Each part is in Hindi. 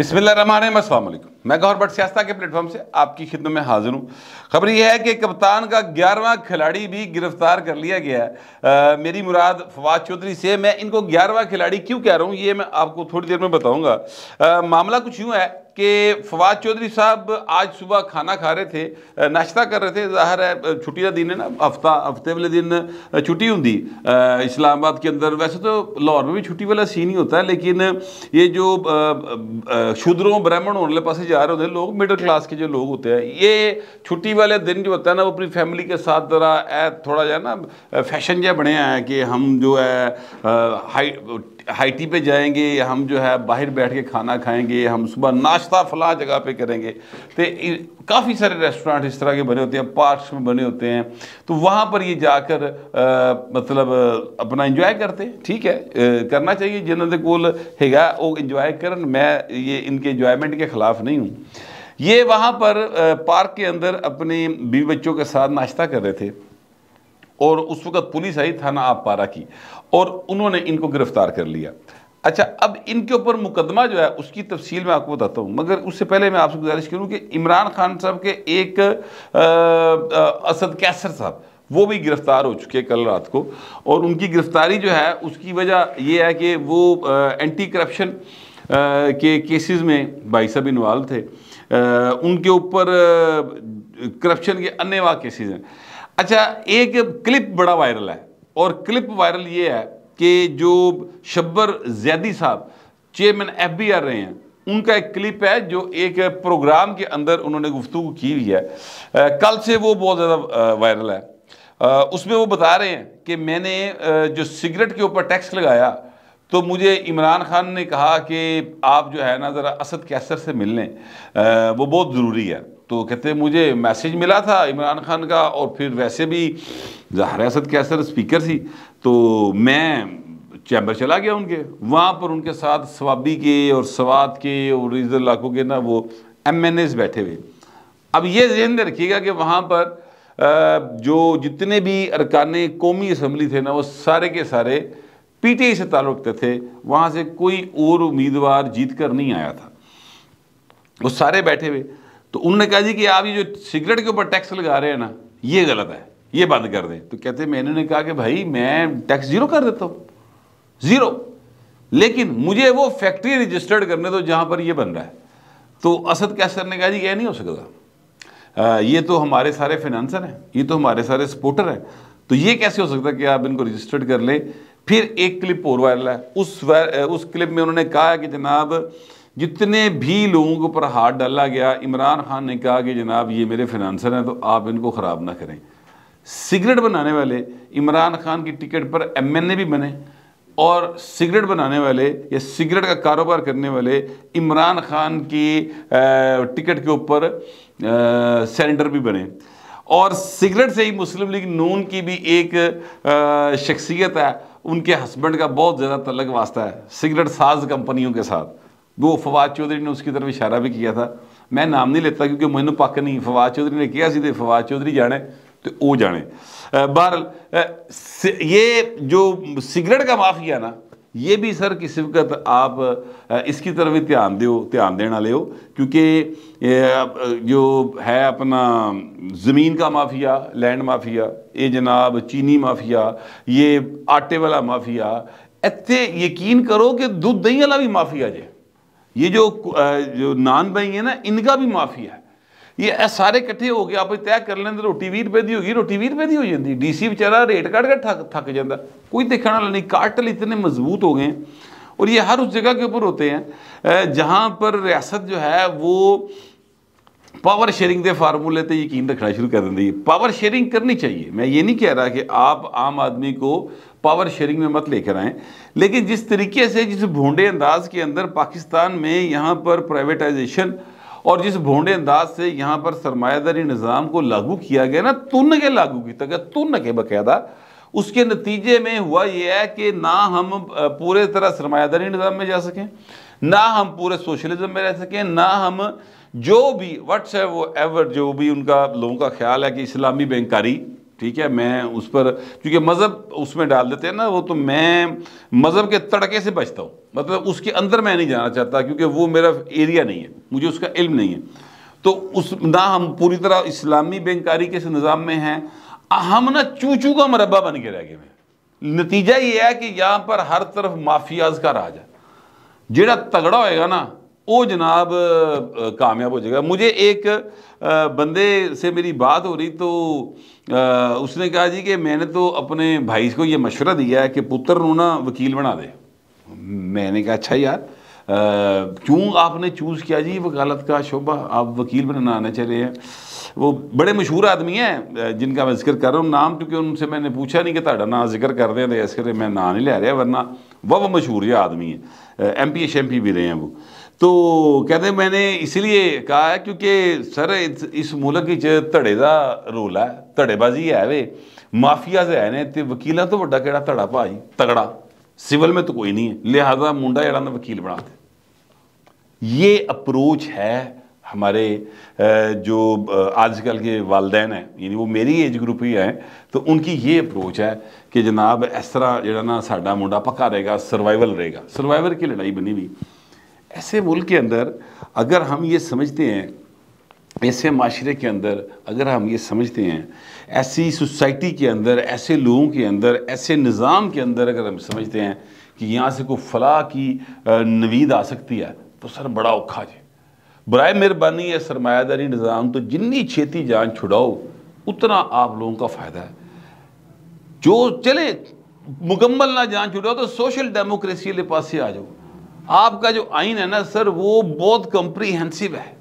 बिस्मिल्लाम मैं गौर भट्ट सियास्ता के प्लेटफॉर्म से आपकी खिदमत में हाजिर हूँ खबर यह है कि कप्तान का ग्यारहवा खिलाड़ी भी गिरफ्तार कर लिया गया है मेरी मुराद फवाद चौधरी से मैं इनको ग्यारहवा खिलाड़ी क्यों कह रहा हूँ ये मैं आपको थोड़ी देर में बताऊँगा मामला कुछ यूँ है कि फवाद चौधरी साहब आज सुबह खाना खा रहे थे नाश्ता कर रहे थे जाहिर है छुट्टी का दिन है ना हफ्ता हफ्ते वाले दिन छुट्टी होंगी इस्लामाबाद के अंदर वैसे तो लाहौर में भी छुट्टी वाला सीन ही होता है लेकिन ये जो शूद्रों ब्राह्मण होने वाले पास जा रहे होते हैं लोग मिडिल क्लास के जो लोग होते हैं ये छुट्टी वाले दिन जो होता है ना वो अपनी फैमिली के साथ ज़रा थोड़ा जहा है ना फैशन जहा बने हैं कि हम जो है हाई हाइटी पे जाएंगे हम जो है बाहर बैठ के खाना खाएंगे हम सुबह नाश्ता फला जगह पे करेंगे तो काफ़ी सारे रेस्टोरेंट इस तरह के बने होते हैं पार्क्स में बने होते हैं तो वहाँ पर ये जाकर आ, मतलब अपना इंजॉय करते हैं ठीक है आ, करना चाहिए जिन्होंने कोल हैगा वो इंजॉय कर मैं ये इनके इंजॉयमेंट के ख़िलाफ़ नहीं हूँ ये वहाँ पर पार्क के अंदर अपने बीवी बच्चों के साथ नाश्ता कर रहे थे और उस वक्त पुलिस आई थाना आप पारा की और उन्होंने इनको गिरफ्तार कर लिया अच्छा अब इनके ऊपर मुकदमा जो है उसकी तफसील मैं आपको बताता हूँ मगर उससे पहले मैं आपसे गुजारिश करूँ कि इमरान खान साहब के एक असद कैसर साहब वो भी गिरफ्तार हो चुके कल रात को और उनकी गिरफ्तारी जो है उसकी वजह यह है कि वो आ, एंटी करप्शन के केसेस में भाई साहब इन्वाल्व थे उनके ऊपर करप्शन के अन्य केसेस हैं अच्छा एक क्लिप बड़ा वायरल है और क्लिप वायरल ये है कि जो शब्बर जैदी साहब चेयरमैन एफ बी आर रहे हैं उनका एक क्लिप है जो एक प्रोग्राम के अंदर उन्होंने गुफ्तु की हुई है आ, कल से वो बहुत ज़्यादा वायरल है आ, उसमें वो बता रहे हैं कि मैंने जो सिगरेट के ऊपर टैक्स लगाया तो मुझे इमरान खान ने कहा कि आप जो है ना ज़रा असद कैसर से मिल लें वो बहुत ज़रूरी है तो कहते मुझे मैसेज मिला था इमरान खान का और फिर वैसे भी जहर असद कैसर स्पीकर थी तो मैं चैम्बर चला गया उनके वहाँ पर उनके साथ स्वाबी के और स्वाद के और रीजनल इलाकों के ना वो एम एन एस बैठे हुए अब ये जहन में रखिएगा कि वहाँ पर जो जितने भी अरकान कौमी असम्बली थे ना वो सारे के सारे पी टी आई से ताल्लुक़ थे वहाँ से कोई और उम्मीदवार जीत कर नहीं आया था वो सारे बैठे हुए तो उन्होंने कहा जी कि आप ये जो सिगरेट के ऊपर टैक्स लगा रहे हैं ना ये गलत है ये बंद कर दें तो कहते मैंने ने कहा कि भाई मैं टैक्स जीरो कर देता हूँ जीरो लेकिन मुझे वो फैक्ट्री रजिस्टर्ड करने दो जहाँ पर ये बन रहा है तो असद कैसर ने कहा जी यह नहीं हो सकता ये तो हमारे सारे फिनंसर हैं ये तो हमारे सारे सपोर्टर हैं तो ये कैसे हो सकता है कि आप इनको रजिस्टर्ड कर लें फिर एक क्लिप और वायरल है उस उस क्लिप में उन्होंने कहा कि जनाब जितने भी लोगों के ऊपर हाथ डाला गया इमरान खान ने कहा कि जनाब ये मेरे फिनंसर हैं तो आप इनको ख़राब ना करें सिगरेट बनाने वाले इमरान खान की टिकट पर एम एन ए भी बने और सिगरेट बनाने वाले या सिगरेट का कारोबार करने वाले इमरान खान की टिकट के ऊपर सेनेटर भी बने और सिगरेट से ही मुस्लिम लीग नून की भी एक शख्सियत है उनके हस्बैंड का बहुत ज़्यादा तलग वास्ता है सिगरेट साज कंपनियों के साथ वो फवाद चौधरी ने उसकी तरफ इशारा भी किया था मैं नाम नहीं लेता क्योंकि मैंने पक नहीं फवाद चौधरी ने किया सीधे फवाद चौधरी जाने तो वो जाने बहर ये जो सिगरेट का माफिया ना ये भी सर किसी वक्त आप इसकी तरफ भी ध्यान दो ध्यान देने वाले हो क्योंकि जो है अपना ज़मीन का माफिया लैंड माफिया ये जनाब चीनी माफिया ये आटे वाला माफिया इतने यकीन करो कि दूध दही वाला भी माफिया जे ये जो जो नान भाई है ना इनका भी माफिया है ये सारे इकट्ठे हो गए आप तय कर लें रोटी भी रुपए की होगी रोटी भी 20 की हो जाती ਜਾਂਦੀ ਡੀਸੀ ਵਿਚਾਰਾ ਰੇਟ ਕੱਢ ਕੇ थक ਥੱਕ ਜਾਂਦਾ ਕੋਈ ਦੇਖਣ ਵਾਲਾ ਨਹੀਂ ਕਾਟਲ ਇਤਨੇ ਮਜ਼ਬੂਤ ਹੋ और ये हर उस जगह के ऊपर होते हैं जहाँ पर रियासत जो है वो पावर शेयरिंग के फार्मूले पर यकीन रखना शुरू कर देंगी पावर शेयरिंग करनी चाहिए मैं ये नहीं कह रहा कि आप आम आदमी को पावर शेयरिंग में मत लेकर आएँ लेकिन जिस तरीके से जिस भोंडे अंदाज के अंदर पाकिस्तान में यहाँ पर प्राइवेटाइजेशन और जिस भोंडे अंदाज से यहाँ पर सरमायादारी निज़ाम को लागू किया गया ना तुन के लागू किया गया तुन के बाकायदा उसके नतीजे में हुआ यह है कि ना हम पूरे तरह सरमायादारी निज़ाम में जा सकें ना हम पूरे सोशलिज्म में रह सकें ना हम जो भी वट्स है वो एवर जो भी उनका लोगों का ख्याल है कि इस्लामी बैंकारी ठीक है मैं उस पर क्योंकि मज़हब उसमें डाल देते हैं ना वो तो मैं मज़हब के तड़के से बचता हूँ मतलब उसके अंदर मैं नहीं जाना चाहता क्योंकि वो मेरा एरिया नहीं है मुझे उसका इल्म नहीं है तो उस ना हम पूरी तरह इस्लामी बैंकारी के निज़ाम में हैं हम ना चूचू का मरबा बन के रह गए हैं नतीजा ये है कि यहाँ पर हर तरफ माफियाज का राज है जोड़ा तगड़ा होएगा ना वो जनाब कामयाब हो जाएगा मुझे एक बंदे से मेरी बात हो रही तो उसने कहा जी कि मैंने तो अपने भाई को ये मशवरा दिया है कि पुत्र को ना वकील बना दे मैंने कहा अच्छा यार क्यों आपने चूज़ किया जी वकालत का शोभा आप वकील बनाना आने चले हैं वो बड़े मशहूर आदमी हैं जिनका मैं जिक्र कर रहा हूँ नाम क्योंकि उनसे मैंने पूछा नहीं कि ता ना जिक्र कर दें तो इस करके मैं ना नहीं लै रहा वरना वह मशहूर जहा आदमी है M P H M P भी रहे हैं वो तो कहते मैंने इसलिए कहा है क्योंकि सर इस मुल्क धड़े का रोल है धड़ेबाजी है वे माफिया से है ने तो वकीलों तो व्डा कि धड़ा भाई तगड़ा सिविल में तो कोई नहीं है लिहाजा मुंडा जरा वकील बनाते ये अप्रोच है हमारे जो आजकल के वालदेन हैं यानी वो मेरी एज ग्रुप ही हैं तो उनकी ये अप्रोच है कि जनाब इस तरह जरा ना सा मुंडा पक्का रहेगा सर्वाइवल रहेगा सर्वाइवल की लड़ाई बनी हुई ऐसे मुल्क के अंदर अगर हम ये समझते हैं ऐसे माशरे के अंदर अगर हम ये समझते हैं ऐसी सोसाइटी के अंदर ऐसे लोगों के अंदर ऐसे निज़ाम के अंदर अगर हम समझते हैं कि यहाँ से कोई फलाह की नवीद आ सकती है तो सर बड़ा औखा जी बरए मेहरबानी या सरमायादारी निज़ाम तो जितनी छेती जान छुड़ाओ उतना आप लोगों का फ़ायदा है जो चले मुकम्मल ना जान छुड़ाओ तो सोशल डेमोक्रेसी वाले पास से आ जाओ आपका जो आइन है ना सर वो बहुत कंप्रीहेंसिव है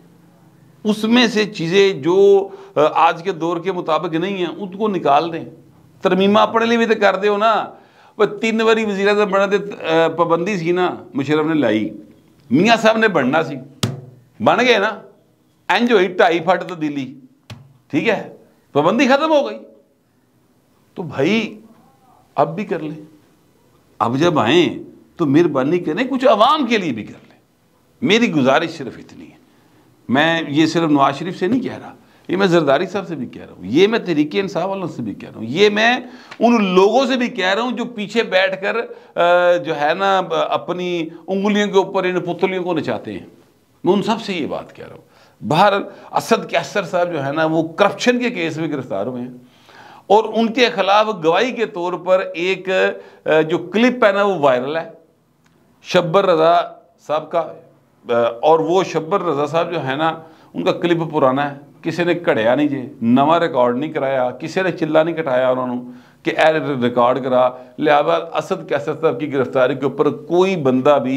उसमें से चीज़ें जो आज के दौर के मुताबिक नहीं है उनको निकाल दें तरमीमा अपने लिए भी तो कर दो ना वह तीन बारी वजी अजम बना पाबंदी सी ना मुशरफ ने लाई मियाँ साहब ने बनना सी बन गए ना इंज हुई ढाई फट तो दिल्ली ठीक है पाबंदी ख़त्म हो गई तो भाई अब भी कर लें अब जब आएँ तो मेहरबानी करें कुछ आवाम के लिए भी कर लें मेरी गुजारिश सिर्फ इतनी है मैं ये सिर्फ नवाज शरीफ से नहीं कह रहा ये मैं जरदारी साहब से भी कह रहा हूँ ये मैं तरीके इंसाफ वालों से भी कह रहा हूँ ये मैं उन लोगों से भी कह रहा हूँ जो पीछे बैठ कर जो है ना अपनी उंगलियों के ऊपर इन पुतलियों को नचाते हैं मैं उन सब से ये बात कह रहा हूँ बाहर असद कैसर साहब जो है ना वो करप्शन के केस में गिरफ्तार हुए हैं और उनके खिलाफ गवाही के तौर पर एक जो क्लिप है ना वो वायरल है शब्बर रज़ा साहब का और वो शब्बर रज़ा साहब जो है ना उनका क्लिप पुराना है किसी ने घड़िया नहीं जी नवा रिकॉर्ड नहीं कराया किसी ने चिल्ला नहीं कटाया उन्होंने कि ए रिकॉर्ड करा लिहाजा असद कैसर साहब की गिरफ्तारी के ऊपर कोई बंदा भी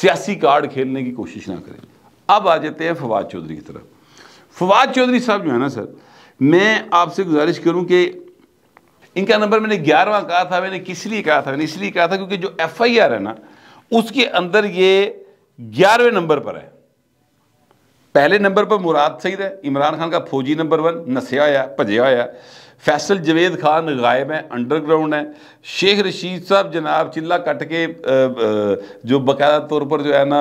सियासी कार्ड खेलने की कोशिश ना करे अब आ जाते हैं फवाद चौधरी की तरफ फवाद चौधरी साहब जो है ना सर मैं आपसे गुजारिश करूँ कि इनका नंबर मैंने ग्यारहवा कहा था मैंने किस लिए कहा था मैंने इसलिए कहा था क्योंकि जो एफ आई आर है ना उसके अंदर ये ग्यारहवें नंबर पर है पहले नंबर पर मुराद सईद है इमरान खान का फौजी नंबर वन नसया आया भजया आया फैसल जवेद खान गायब है अंडरग्राउंड है शेख रशीद साहब जनाब चिल्ला कट के जो बाकायदा तौर पर जो है ना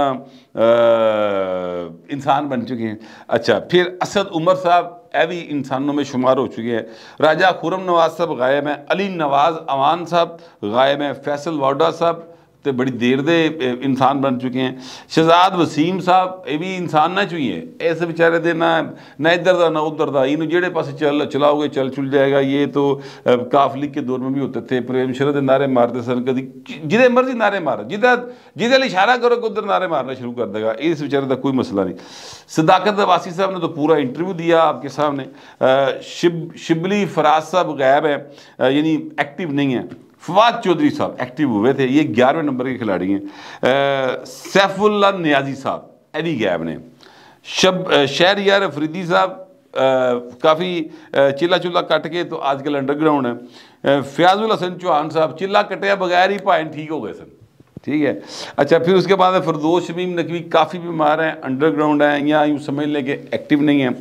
इंसान बन चुके हैं अच्छा फिर असद उमर साहब ए भी इंसानों में शुमार हो चुके हैं राजा खुरम नवाज साहब गायब हैं अली नवाज अवान साहब गायब हैं फैसल वाडा साहब ਤੇ ਬੜੀ ਦੇਰ ਦੇ ਇਨਸਾਨ ਬਣ ਚੁੱਕੇ ਹਨ ਸ਼ਹਜ਼ਾਦ ਵਸੀਮ ਸਾਹਿਬ ਇਹ ਵੀ ਇਨਸਾਨ ਨਾ ਚੁਈਏ ਇਸ ਵਿਚਾਰੇ ਦੇ ਨਾ ਨਾ ਇੱਧਰ ਦਾ ਨਾ ਉੱਧਰ ਦਾ ਇਹਨੂੰ ਜਿਹੜੇ ਪਾਸੇ ਚੱਲ ਚਲਾਓਗੇ ਚੱਲ ਚੁਲ ਜਾਏਗਾ ਇਹ तो काफली के दौर में भी होते थे प्रेम शरद ਦੇ ਨਾਰੇ ਮਾਰਦੇ ਸਨ ਕਦੀ ਜਿਹਦੇ ਮਰਜ਼ੀ ਨਾਰੇ ਮਾਰ ਜਿਹਦਾ ਜਿਹਦੇ ਲਈ ਇਸ਼ਾਰਾ ਕਰੋ ਉਧਰ ਨਾरे मारना शुरू कर देगा इस ਵਿਚਾਰੇ ਦਾ ਕੋਈ ਮਸਲਾ ਨਹੀਂ सदाकत वासी साहब ने तो पूरा इंटरव्यू दिया आपके सामने शिब शिबली फराज साहब गायब है यानी एक्टिव नहीं है फवाद चौधरी साहब एक्टिव हुए थे ये ग्यारहवें नंबर के खिलाड़ी हैं सैफुल्ला न्याजी साहब एडी गैब ने शब शहर यार अफरीदी साहब काफ़ी चिल्ला चुल्ला कट के तो आजकल अंडरग्राउंड है फयाजुल हसन चौहान साहब चिल्ला कटे बगैर ही पाए ठीक हो गए सर ठीक है अच्छा फिर उसके बाद फरदोश शमीम नकवी काफ़ी बीमार हैं अंडरग्राउंड हैं या यूँ समझ लें कि एक्टिव नहीं है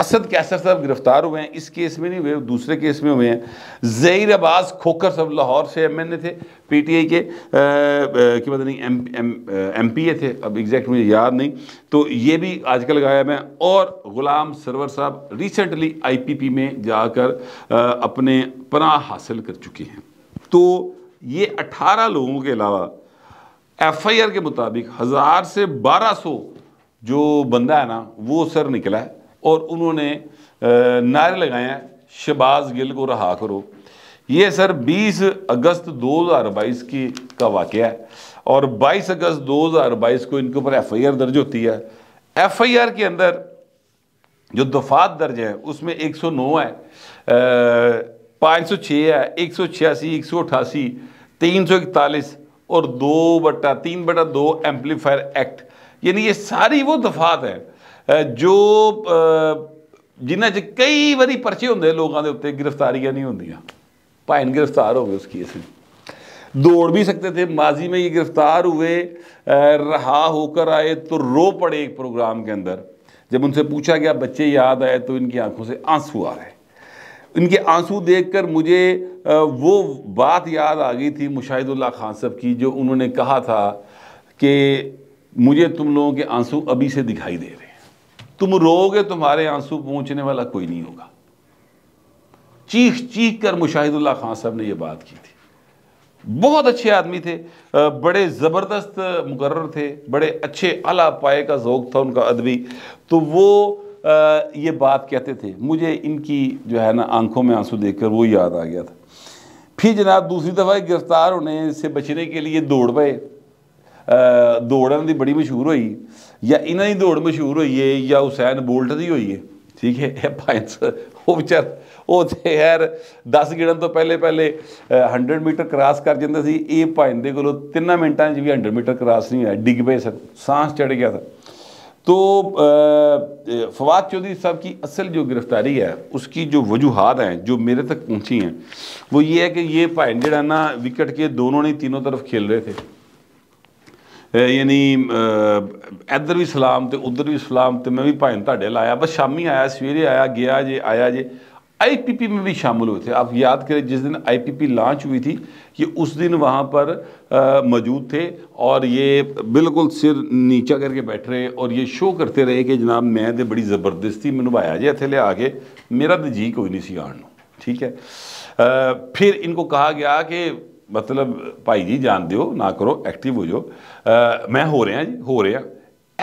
असद कैसर साहब गिरफ्तार हुए हैं इस केस में नहीं हुए दूसरे केस में हुए हैं जहीर अब्बास खोकर साहब लाहौर से एम एन ए थे पी टी आई के क्या पता नहीं एम पी ए थे अब एग्जैक्ट मुझे याद नहीं तो ये भी आजकल गायब मैं और ग़ुलाम सरवर साहब रिसेंटली आई पी पी में जाकर आ, अपने पनाह हासिल कर चुके हैं तो ये अठारह लोगों के अलावा एफ आई आर के मुताबिक हज़ार से बारह सौ जो बंदा है ना वो सर निकला है और उन्होंने नारे लगाए हैं शहबाज गिल को रहा करो ये सर 20 अगस्त 2022 की का वाक़ है और 22 अगस्त 2022 को इनके ऊपर एफ आई आर दर्ज होती है एफ आई आर के अंदर जो दफात दर्ज है उसमें 109 है पाँच सौ छः है एक सौ छियासी एक सौ अठासी तीन सौ इकतालीस और दो बटा तीन बटा दो एम्पलीफायर एक्ट यानी ये सारी वो दफात हैं जो जिन्हें कई बार परचे होंगे लोगों के उत्ते ਉੱਤੇ नहीं होंगे ਹੁੰਦੀਆਂ गिरफ्तार हो गए उस केस में दौड़ भी सकते थे माजी में ये गिरफ्तार हुए रहा होकर आए तो रो पड़े एक प्रोग्राम के अंदर जब उनसे पूछा गया बच्चे याद आए तो इनकी आंखों से आंसू आ रहे इनके आंसू देखकर मुझे वो बात याद आ गई थी मुशाहिदुल्ला खान साहब की जो उन्होंने कहा था कि मुझे तुम लोगों के आंसू अभी से दिखाई दे रहे तुम रोगे तुम्हारे आंसू पहुंचने वाला कोई नहीं होगा चीख चीख कर मुशाहिदुल्ला खान साहब ने यह बात की थी बहुत अच्छे आदमी थे बड़े ज़बरदस्त मुकर्र थे बड़े अच्छे अला पाए का जोक था उनका अदबी तो वो ये बात कहते थे मुझे इनकी जो है ना आंखों में आंसू देखकर वो याद आ गया था फिर जनाब दूसरी दफ़ा गिरफ़्तार होने से बचने के लिए दौड़ पे ਦੌੜਾਂ ਦੀ ਬੜੀ ਮਸ਼ਹੂਰ ਹੋਈ ਜਾਂ ਇਹਨਾਂ ਦੀ ਦੌੜ ਮਸ਼ਹੂਰ ਹੋਈ ਏ ਜਾਂ ਹੁਸੈਨ ਬੋਲਟ ਦੀ ਹੋਈ ਏ ਠੀਕ ਹੈ ਇਹ ਭਾਂਸ ਉਹ ਵਿਚਾਰ ਉਹ ਤੇ ਯਾਰ 10 ਗਿਣਨ ਤੋਂ ਪਹਿਲੇ ਪਹਿਲੇ 100 ਮੀਟਰ ਕ੍ਰਾਸ ਕਰ ਜਾਂਦਾ ਸੀ ਇਹ ਭਾਂ ਦੇ ਕੋਲੋਂ 3 ਮਿੰਟਾਂ 'ਚ ਵੀ 100 ਮੀਟਰ ਕ੍ਰਾਸ ਨਹੀਂ ਹੋਇਆ ਡਿੱਗ ਪਏ ਸਰ सांस ਚੜ ਗਿਆ था तो फवाद चौधरी साहब की असल जो गिरफ्तारी है उसकी जो वजूहत हैं जो मेरे तक पहुंची हैं वो ये है कि ये भाइन जड़ा ना विकेट के दोनों ने तीनों तरफ खेल रहे थे यानी इधर ਯਾਨੀ ਇੱਧਰ ਵੀ ਸਲਾਮ ਤੇ ਉੱਧਰ ਵੀ ਸਲਾਮ ਤੇ ਮੈਂ ਵੀ आया बस शामी आया सवेरे आया गया जे आया जे आई पी पी में भी शामिल हुए थे आप याद करें जिस दिन आई पी पी लॉन्च हुई थी ये उस दिन वहाँ पर मौजूद थे और ये बिल्कुल सिर नीचा करके बैठ रहे और ये शो करते रहे कि जनाब मैं तो बड़ी जबरदस्ती मैं नभाया जे इतने लिया के मेरा तो जी कोई नहीं सी आन ठीक है आ, फिर इनको कहा गया कि मतलब भाई जी जान दो ना करो एक्टिव हो जाओ मैं हो रहा जी हो रहा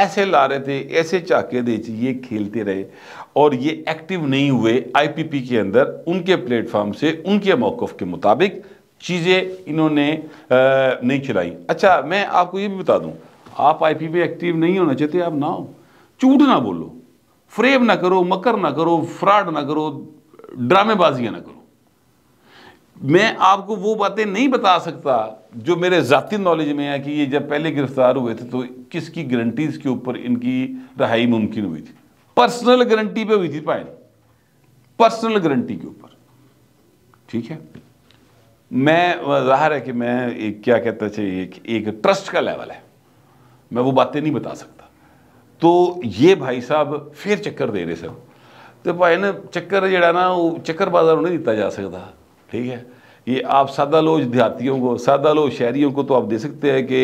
ऐसे ला रहे थे ऐसे चाके देच ये खेलते रहे और ये एक्टिव नहीं हुए आईपीपी के अंदर उनके प्लेटफॉर्म से उनके मौक़ के मुताबिक चीज़ें इन्होंने नहीं चलाई अच्छा मैं आपको ये भी बता दूं आप आईपी पी एक्टिव नहीं होना चाहते आप ना हो झूठ ना बोलो फ्रेब ना करो मकर ना करो फ्रॉड ना करो ड्रामेबाजियाँ ना करो मैं आपको वो बातें नहीं बता सकता जो मेरे ज़ाती नॉलेज में है कि ये जब पहले गिरफ्तार हुए थे तो किसकी गारंटीज़ के ऊपर इनकी रहाई मुमकिन हुई थी पर्सनल गारंटी पे हुई थी पाए पर्सनल गारंटी के ऊपर ठीक है मैं जाहिर है कि मैं एक क्या कहता चाहिए एक, एक ट्रस्ट का लेवल है मैं वो बातें नहीं बता सकता तो ये भाई साहब फिर चक्कर दे रहे सर तो भाई ने चक्कर जरा ना वो चक्कर बाजार नहीं दिता जा सकता ठीक है ये आप सादा लोज देहातियों को सादा लोज शहरीों को तो आप दे सकते हैं कि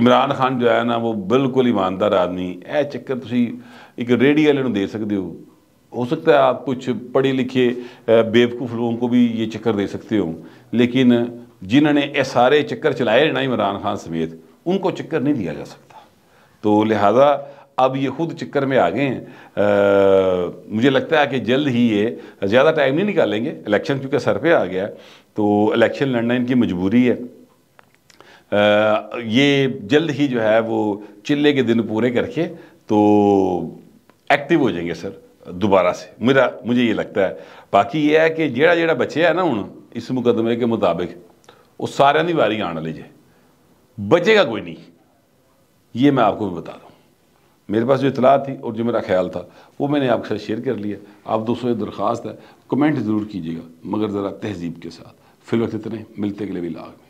इमरान खान जो है ना वो बिल्कुल ईमानदार आदमी ए चक्कर तुम एक रेडी वाले दे सकते हो हो सकता है आप कुछ पढ़े लिखे बेवकूफ़ लोगों को भी ये चक्कर दे सकते हो लेकिन जिन्होंने ये सारे चक्कर चलाए ना इमरान खान समेत उनको चक्कर नहीं दिया जा सकता तो लिहाजा अब ये खुद चक्कर में आ गए हैं मुझे लगता है कि जल्द ही ये ज़्यादा टाइम नहीं निकालेंगे इलेक्शन चूँकि सर पे आ गया तो इलेक्शन लड़ना इनकी मजबूरी है आ, ये जल्द ही जो है वो चिल्ले के दिन पूरे करके तो एक्टिव हो जाएंगे सर दोबारा से मेरा मुझे ये लगता है बाकी ये है कि जेड़ा जेड़ा बचे है ना हूँ इस मुकदमे के मुताबिक वो सारे की वारी आने लीजिए बचेगा कोई नहीं ये मैं आपको भी बता दूँ मेरे पास जो इतला थी और जो मेरा ख्याल था वो मैंने आपके साथ शेयर कर लिया आप दोस्तों की दरख्वास्त है कमेंट ज़रूर कीजिएगा मगर ज़रा तहजीब के साथ वक्त इतने मिलते के लिए भी लाग में